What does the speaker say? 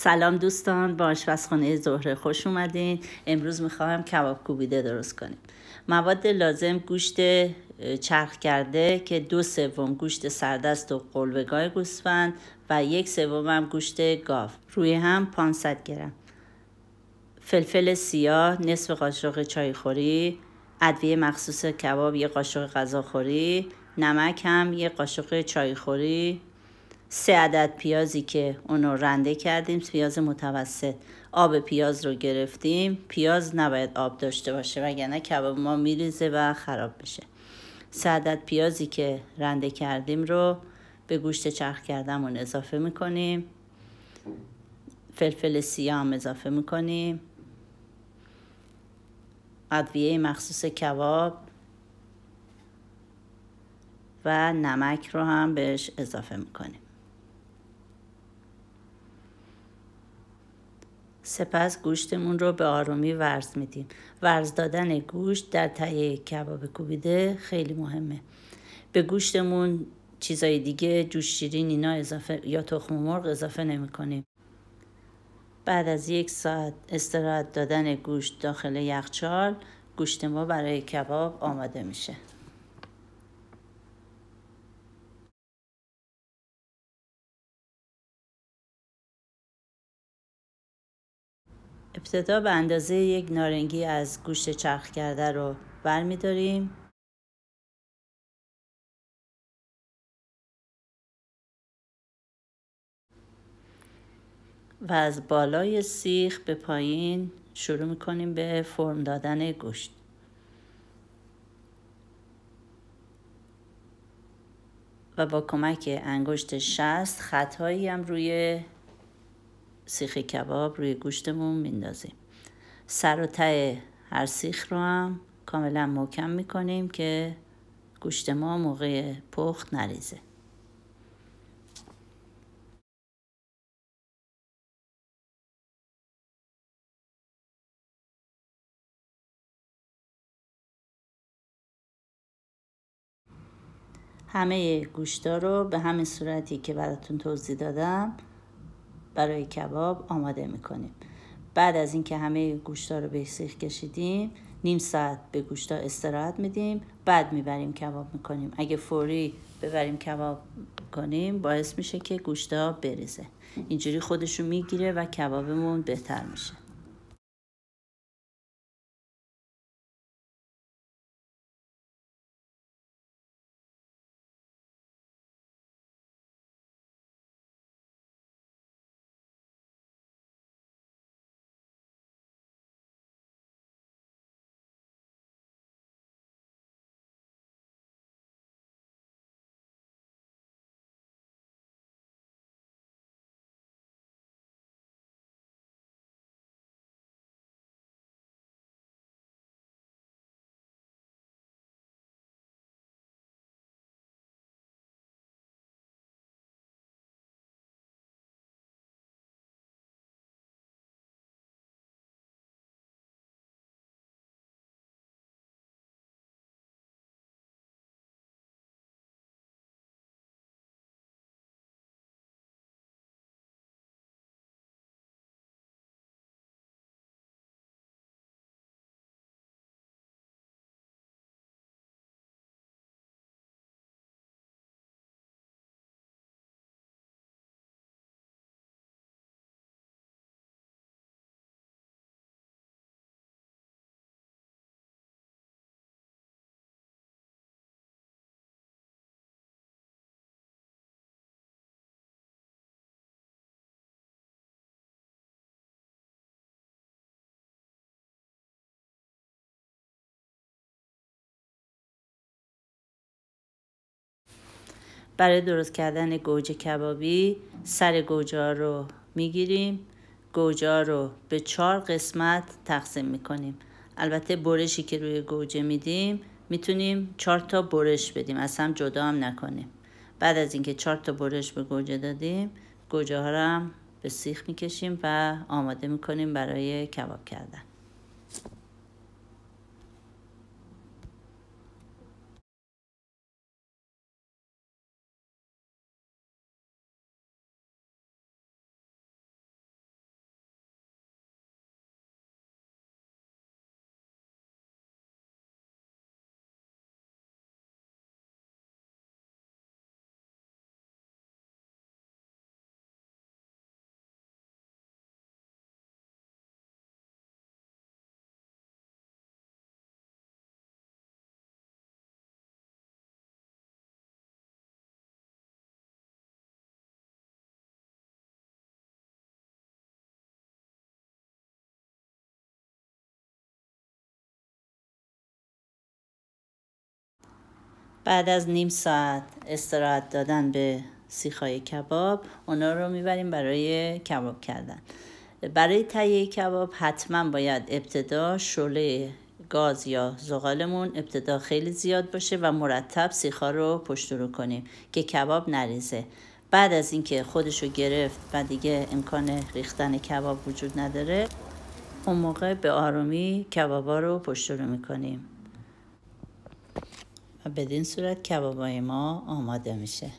سلام دوستان با آشپزخانه زهره خوش اومدین امروز میخواهم کباب کوبیده درست کنیم مواد لازم گوشت چرخ کرده که دو سوم گوشت سردست و قلبگاه گوسفند و یک سوم هم گوشت گاو روی هم 500 گرم فلفل سیاه نصف قاشق چایخوری ادویه مخصوص کباب یک قاشق غذاخوری نمک هم یک قاشق چایخوری سه عدد پیازی که اونو رنده کردیم پیاز متوسط آب پیاز رو گرفتیم پیاز نباید آب داشته باشه وگرنه کباب ما میریزه و خراب بشه سه عدد پیازی که رنده کردیم رو به گوشت چرخ کردمون اضافه میکنیم فلفل سیاه هم اضافه میکنیم ادویه مخصوص کباب و نمک رو هم بهش اضافه میکنیم سپس گوشتمون رو به آرومی ورز میدیم ورز دادن گوشت در تهیه کباب کوبیده خیلی مهمه به گوشتمون چیزای دیگه جوش شیرین اینا اضافه یا تخم مرغ اضافه نمی کنیم. بعد از یک ساعت استراحت دادن گوشت داخل یخچال گوشت ما برای کباب آماده میشه ابتدا به اندازه یک نارنگی از گوشت چرخ کرده رو برمیداریم و از بالای سیخ به پایین شروع میکنیم به فرم دادن گوشت و با کمک انگشت شست خطهایی هم روی سیخ کباب روی گوشتمون میندازیم سر و ته هر سیخ رو هم کاملا محکم میکنیم که گوشت ما موقع پخت نریزه همه گوشتا رو به همین صورتی که براتون توضیح دادم برای کباب آماده میکنیم بعد از اینکه همه گوشتا رو به سیخ کشیدیم نیم ساعت به گوشتا استراحت میدیم بعد میبریم کباب میکنیم اگه فوری ببریم کباب کنیم باعث میشه که گوشتا بریزه اینجوری خودشو میگیره و کبابمون بهتر میشه برای درست کردن گوجه کبابی سر گوجه رو میگیریم گوجه رو به چهار قسمت تقسیم میکنیم البته برشی که روی گوجه میدیم میتونیم چهار تا برش بدیم از هم جدا هم نکنیم بعد از اینکه چهار تا برش به گوجه دادیم گوجه ها رو هم به سیخ میکشیم و آماده میکنیم برای کباب کردن بعد از نیم ساعت استراحت دادن به سیخای کباب اونا رو میبریم برای کباب کردن برای تهیه کباب حتما باید ابتدا شله گاز یا زغالمون ابتدا خیلی زیاد باشه و مرتب سیخا رو پشت رو کنیم که کباب نریزه بعد از اینکه خودش رو گرفت و دیگه امکان ریختن کباب وجود نداره اون موقع به آرومی کبابا رو پشت رو میکنیم و بدین صورت کبابای ما آماده میشه